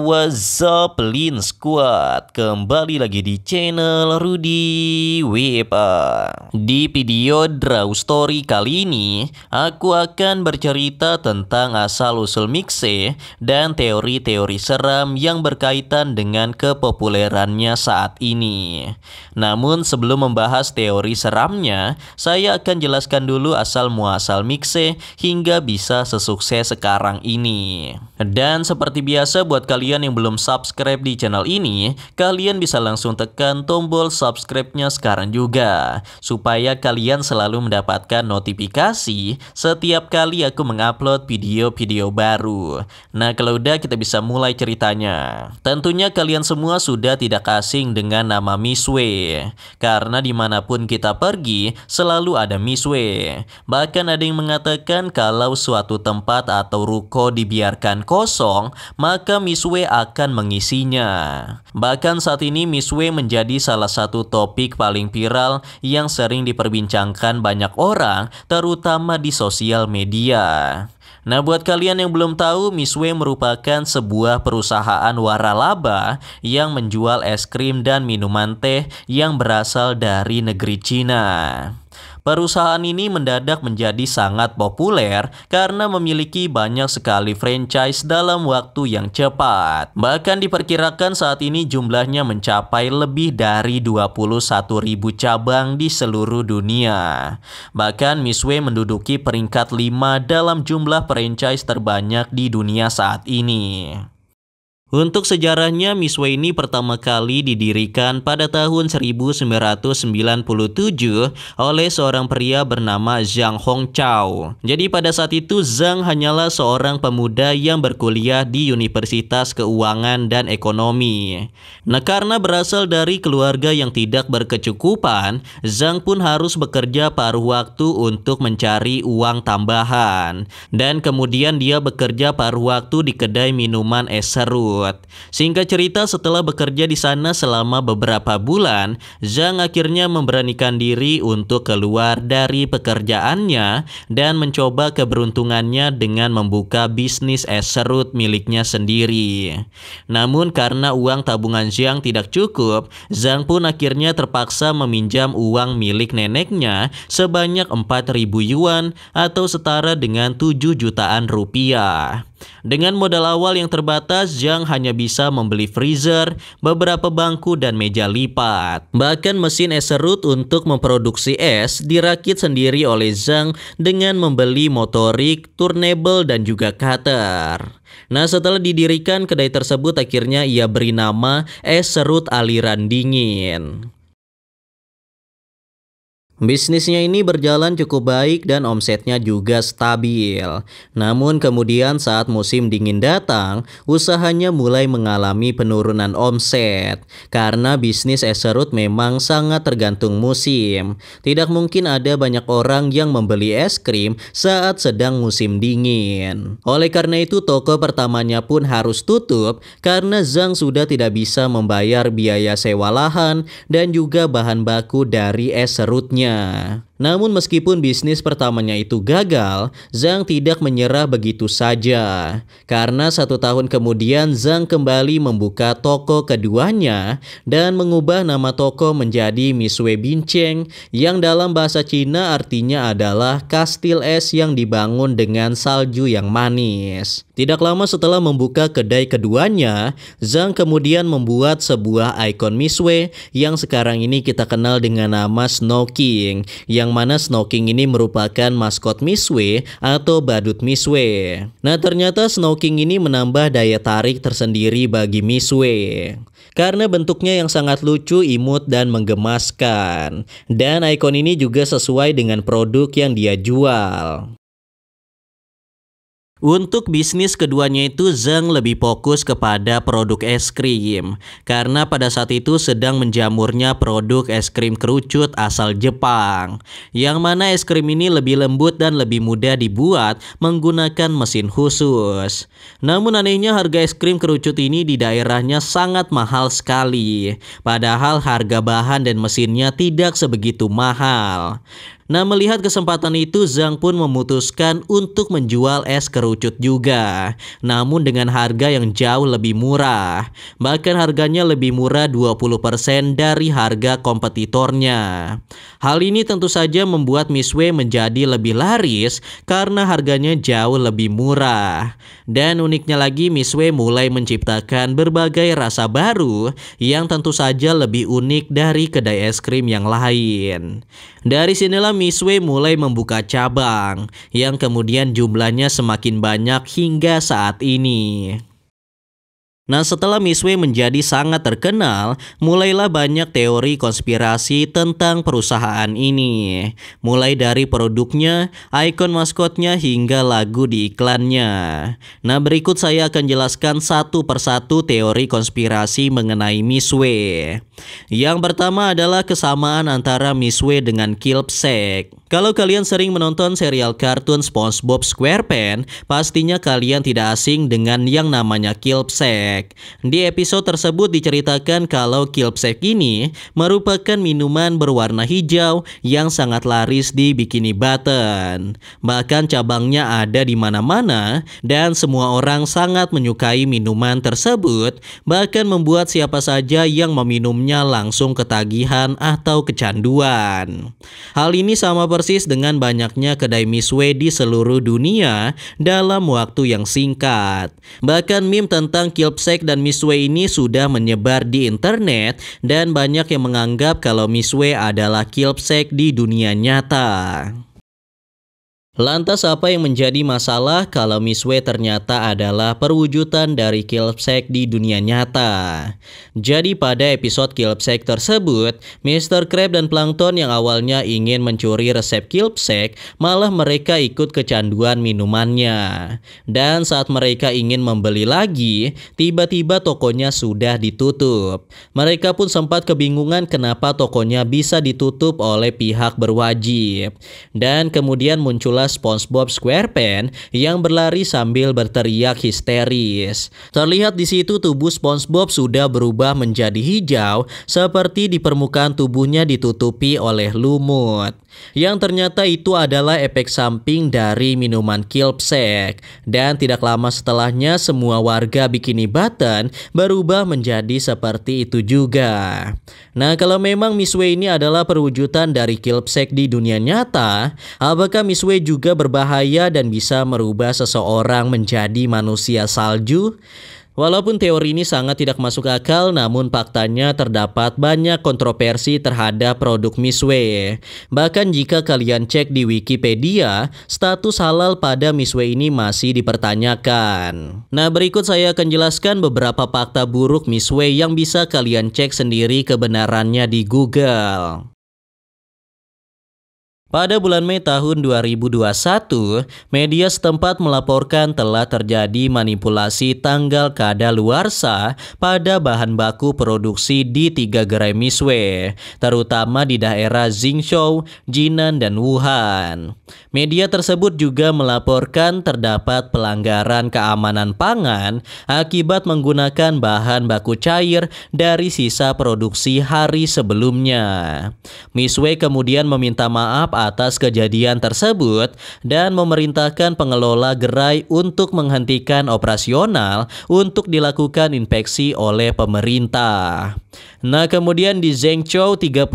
up, Zeppelin Squad Kembali lagi di channel Rudy Wipa Di video Draw Story kali ini Aku akan bercerita tentang asal-usul Mixe Dan teori-teori seram yang berkaitan dengan kepopulerannya saat ini Namun sebelum membahas teori seramnya Saya akan jelaskan dulu asal-muasal Mixe Hingga bisa sesukses sekarang ini Dan seperti biasa buat kalian kalian yang belum subscribe di channel ini, kalian bisa langsung tekan tombol subscribe-nya sekarang juga. Supaya kalian selalu mendapatkan notifikasi setiap kali aku mengupload video-video baru. Nah kalau udah kita bisa mulai ceritanya. Tentunya kalian semua sudah tidak asing dengan nama Miswe. Karena dimanapun kita pergi, selalu ada Miswe. Bahkan ada yang mengatakan kalau suatu tempat atau ruko dibiarkan kosong, maka Miswe Miswe akan mengisinya. Bahkan saat ini Miswe menjadi salah satu topik paling viral yang sering diperbincangkan banyak orang, terutama di sosial media. Nah buat kalian yang belum tahu, Miswe merupakan sebuah perusahaan waralaba yang menjual es krim dan minuman teh yang berasal dari negeri Cina. Perusahaan ini mendadak menjadi sangat populer karena memiliki banyak sekali franchise dalam waktu yang cepat. Bahkan diperkirakan saat ini jumlahnya mencapai lebih dari 21.000 cabang di seluruh dunia. Bahkan Way menduduki peringkat 5 dalam jumlah franchise terbanyak di dunia saat ini. Untuk sejarahnya, Miswa ini pertama kali didirikan pada tahun 1997 oleh seorang pria bernama Zhang Hongchao. Jadi pada saat itu Zhang hanyalah seorang pemuda yang berkuliah di Universitas Keuangan dan Ekonomi. Nah karena berasal dari keluarga yang tidak berkecukupan, Zhang pun harus bekerja paruh waktu untuk mencari uang tambahan. Dan kemudian dia bekerja paruh waktu di kedai minuman es seru tersebut. Singkat cerita setelah bekerja di sana selama beberapa bulan, Zhang akhirnya memberanikan diri untuk keluar dari pekerjaannya dan mencoba keberuntungannya dengan membuka bisnis es serut miliknya sendiri. Namun karena uang tabungan Zhang tidak cukup, Zhang pun akhirnya terpaksa meminjam uang milik neneknya sebanyak 4000 yuan atau setara dengan 7 jutaan rupiah. Dengan modal awal yang terbatas, Zhang hanya bisa membeli freezer, beberapa bangku, dan meja lipat. Bahkan mesin es serut untuk memproduksi es dirakit sendiri oleh Zhang dengan membeli motorik, turnable, dan juga cutter. Nah setelah didirikan kedai tersebut akhirnya ia beri nama Es Serut Aliran Dingin. Bisnisnya ini berjalan cukup baik dan omsetnya juga stabil. Namun kemudian saat musim dingin datang, usahanya mulai mengalami penurunan omset. Karena bisnis es serut memang sangat tergantung musim. Tidak mungkin ada banyak orang yang membeli es krim saat sedang musim dingin. Oleh karena itu toko pertamanya pun harus tutup karena Zhang sudah tidak bisa membayar biaya sewa lahan dan juga bahan baku dari es serutnya. Yeah Namun meskipun bisnis pertamanya itu gagal, Zhang tidak menyerah begitu saja. Karena satu tahun kemudian Zhang kembali membuka toko keduanya dan mengubah nama toko menjadi Misue Binceng yang dalam bahasa Cina artinya adalah kastil es yang dibangun dengan salju yang manis. Tidak lama setelah membuka kedai keduanya, Zhang kemudian membuat sebuah ikon Misue yang sekarang ini kita kenal dengan nama Snow King yang yang mana King ini merupakan maskot Miswe atau badut Miswe. Nah ternyata King ini menambah daya tarik tersendiri bagi Miswe. Karena bentuknya yang sangat lucu, imut, dan menggemaskan. Dan ikon ini juga sesuai dengan produk yang dia jual. Untuk bisnis keduanya itu Zeng lebih fokus kepada produk es krim karena pada saat itu sedang menjamurnya produk es krim kerucut asal Jepang yang mana es krim ini lebih lembut dan lebih mudah dibuat menggunakan mesin khusus. Namun anehnya harga es krim kerucut ini di daerahnya sangat mahal sekali padahal harga bahan dan mesinnya tidak sebegitu mahal. Nah melihat kesempatan itu Zhang pun memutuskan untuk menjual es kerucut juga Namun dengan harga yang jauh lebih murah Bahkan harganya lebih murah 20% dari harga kompetitornya Hal ini tentu saja membuat Miss Wei menjadi lebih laris Karena harganya jauh lebih murah Dan uniknya lagi Miss Wei mulai menciptakan berbagai rasa baru Yang tentu saja lebih unik dari kedai es krim yang lain Dari sinilah Miswe mulai membuka cabang yang kemudian jumlahnya semakin banyak hingga saat ini. Nah setelah Miswe menjadi sangat terkenal, mulailah banyak teori konspirasi tentang perusahaan ini. Mulai dari produknya, ikon maskotnya hingga lagu di iklannya. Nah berikut saya akan jelaskan satu persatu teori konspirasi mengenai Miswe. Yang pertama adalah kesamaan antara Miswe dengan Kilpsek. Kalau kalian sering menonton serial kartun SpongeBob SquarePants, pastinya kalian tidak asing dengan yang namanya Kilpsek. Di episode tersebut diceritakan kalau Kilpsek ini merupakan minuman berwarna hijau yang sangat laris di Bikini Button. Bahkan cabangnya ada di mana-mana dan semua orang sangat menyukai minuman tersebut, bahkan membuat siapa saja yang meminumnya sebelumnya langsung ketagihan atau kecanduan. Hal ini sama persis dengan banyaknya kedai miswe di seluruh dunia dalam waktu yang singkat. Bahkan meme tentang kilpsek dan miswe ini sudah menyebar di internet dan banyak yang menganggap kalau miswe adalah kilpsek di dunia nyata. Lantas apa yang menjadi masalah kalau Miswe ternyata adalah perwujudan dari Kilpsek di dunia nyata? Jadi pada episode Kilpsek tersebut, Mr. Crab dan Plankton yang awalnya ingin mencuri resep Kilpsek, malah mereka ikut kecanduan minumannya. Dan saat mereka ingin membeli lagi, tiba-tiba tokonya sudah ditutup. Mereka pun sempat kebingungan kenapa tokonya bisa ditutup oleh pihak berwajib. Dan kemudian muncullah adalah SpongeBob SquarePants yang berlari sambil berteriak histeris. Terlihat di situ tubuh SpongeBob sudah berubah menjadi hijau seperti di permukaan tubuhnya ditutupi oleh lumut yang ternyata itu adalah efek samping dari minuman Kilpsek. Dan tidak lama setelahnya semua warga Bikini Button berubah menjadi seperti itu juga. Nah kalau memang Miss Wei ini adalah perwujudan dari Kilpsek di dunia nyata, apakah Miss Wei juga berbahaya dan bisa merubah seseorang menjadi manusia salju? Walaupun teori ini sangat tidak masuk akal, namun faktanya terdapat banyak kontroversi terhadap produk miswe. Bahkan jika kalian cek di Wikipedia, status halal pada miswe ini masih dipertanyakan. Nah, berikut saya akan jelaskan beberapa fakta buruk miswe yang bisa kalian cek sendiri kebenarannya di Google. Pada bulan Mei tahun 2021, media setempat melaporkan telah terjadi manipulasi tanggal kadaluarsa pada bahan baku produksi di tiga gerai Miswe, terutama di daerah Xingzhou, Jinan, dan Wuhan. Media tersebut juga melaporkan terdapat pelanggaran keamanan pangan akibat menggunakan bahan baku cair dari sisa produksi hari sebelumnya. Miswe kemudian meminta maaf atas kejadian tersebut dan memerintahkan pengelola gerai untuk menghentikan operasional untuk dilakukan infeksi oleh pemerintah. Nah kemudian di Zhengzhou 35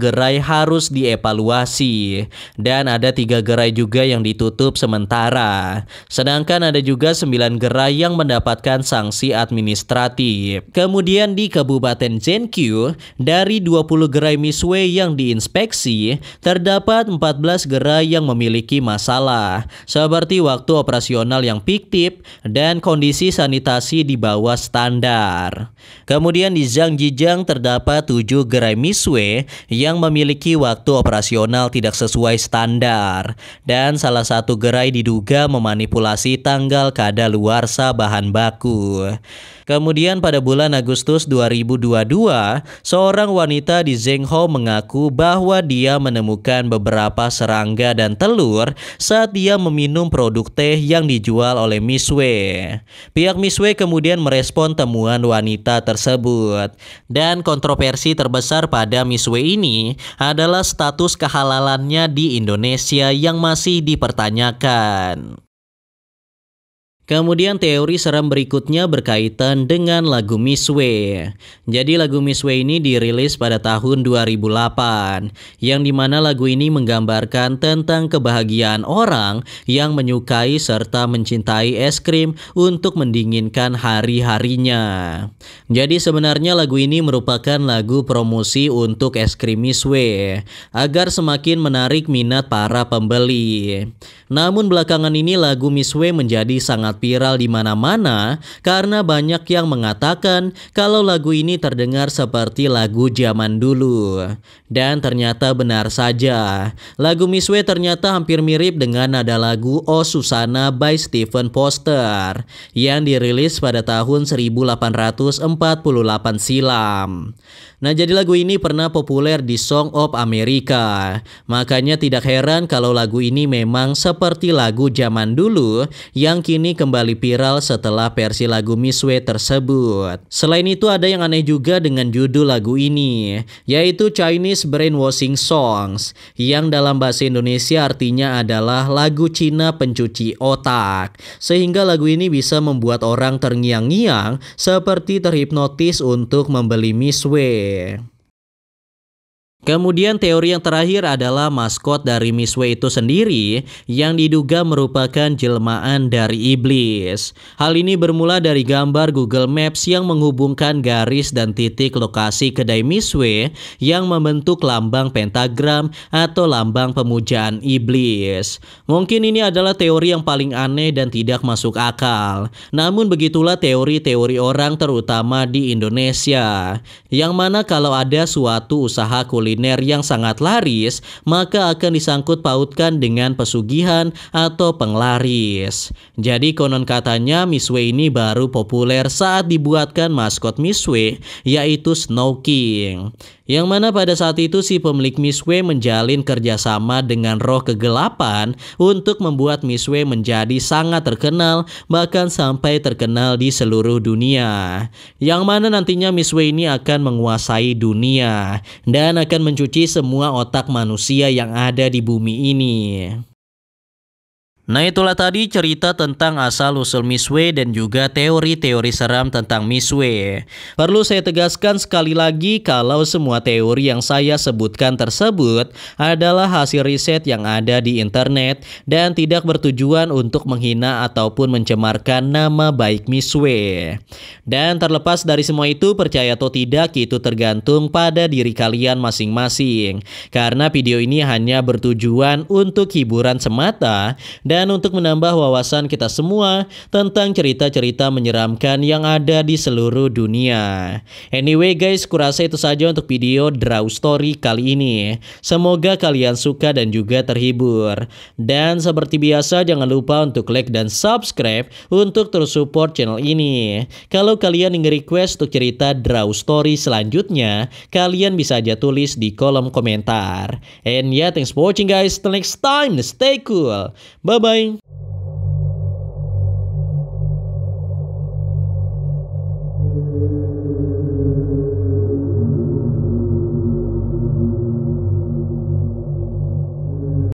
gerai harus dievaluasi dan ada tiga gerai juga yang ditutup sementara. Sedangkan ada juga 9 gerai yang mendapatkan sanksi administratif. Kemudian di Kabupaten Zhengzhou dari 20 gerai miswe yang diinspeksi terdapat 14 gerai yang memiliki masalah seperti waktu operasional yang piktip dan kondisi sanitasi di bawah standar. Kemudian di Zhangji Jijang terdapat tujuh gerai Miswe yang memiliki waktu operasional tidak sesuai standar dan salah satu gerai diduga memanipulasi tanggal kadaluarsa bahan baku. Kemudian pada bulan Agustus 2022, seorang wanita di Zhengho mengaku bahwa dia menemukan beberapa serangga dan telur saat dia meminum produk teh yang dijual oleh Miss Wei. Pihak Miss Wei kemudian merespon temuan wanita tersebut. Dan kontroversi terbesar pada Miss Wei ini adalah status kehalalannya di Indonesia yang masih dipertanyakan. Kemudian teori seram berikutnya berkaitan dengan lagu Miss Way. Jadi lagu Miss Way ini dirilis pada tahun 2008 yang dimana lagu ini menggambarkan tentang kebahagiaan orang yang menyukai serta mencintai es krim untuk mendinginkan hari-harinya. Jadi sebenarnya lagu ini merupakan lagu promosi untuk es krim Miss Way agar semakin menarik minat para pembeli. Namun belakangan ini lagu Miss menjadi sangat viral di mana-mana karena banyak yang mengatakan kalau lagu ini terdengar seperti lagu zaman dulu. Dan ternyata benar saja. Lagu Miss ternyata hampir mirip dengan nada lagu Oh Susana by Stephen Foster yang dirilis pada tahun 1848 silam. Nah, jadi lagu ini pernah populer di Song of America. Makanya tidak heran kalau lagu ini memang seperti lagu zaman dulu yang kini kembali viral setelah versi lagu Miss Way tersebut. Selain itu ada yang aneh juga dengan judul lagu ini, yaitu Chinese Brainwashing Songs yang dalam bahasa Indonesia artinya adalah lagu Cina pencuci otak. Sehingga lagu ini bisa membuat orang terngiang-ngiang seperti terhipnotis untuk membeli Miss Way. Yeah. Kemudian teori yang terakhir adalah maskot dari Miswe itu sendiri yang diduga merupakan jelmaan dari iblis. Hal ini bermula dari gambar Google Maps yang menghubungkan garis dan titik lokasi kedai Miswe yang membentuk lambang pentagram atau lambang pemujaan iblis. Mungkin ini adalah teori yang paling aneh dan tidak masuk akal. Namun begitulah teori-teori orang terutama di Indonesia. Yang mana kalau ada suatu usaha kuliner kuliner yang sangat laris, maka akan disangkut pautkan dengan pesugihan atau penglaris. Jadi konon katanya Miswe ini baru populer saat dibuatkan maskot Miswe, yaitu Snow King. Yang mana pada saat itu si pemilik Miswe menjalin kerjasama dengan roh kegelapan untuk membuat Miswe menjadi sangat terkenal bahkan sampai terkenal di seluruh dunia. Yang mana nantinya Miswe ini akan menguasai dunia dan akan mencuci semua otak manusia yang ada di bumi ini. Nah itulah tadi cerita tentang asal-usul miswe dan juga teori-teori seram tentang miswe. Perlu saya tegaskan sekali lagi kalau semua teori yang saya sebutkan tersebut adalah hasil riset yang ada di internet dan tidak bertujuan untuk menghina ataupun mencemarkan nama baik miswe. Dan terlepas dari semua itu percaya atau tidak itu tergantung pada diri kalian masing-masing. Karena video ini hanya bertujuan untuk hiburan semata dan dan untuk menambah wawasan kita semua tentang cerita-cerita menyeramkan yang ada di seluruh dunia. Anyway guys, kurasa itu saja untuk video Draw Story kali ini. Semoga kalian suka dan juga terhibur. Dan seperti biasa jangan lupa untuk like dan subscribe untuk terus support channel ini. Kalau kalian ingin request untuk cerita Draw Story selanjutnya, kalian bisa aja tulis di kolom komentar. And yeah, thanks for watching guys. Till next time, stay cool. Bye-bye. bem.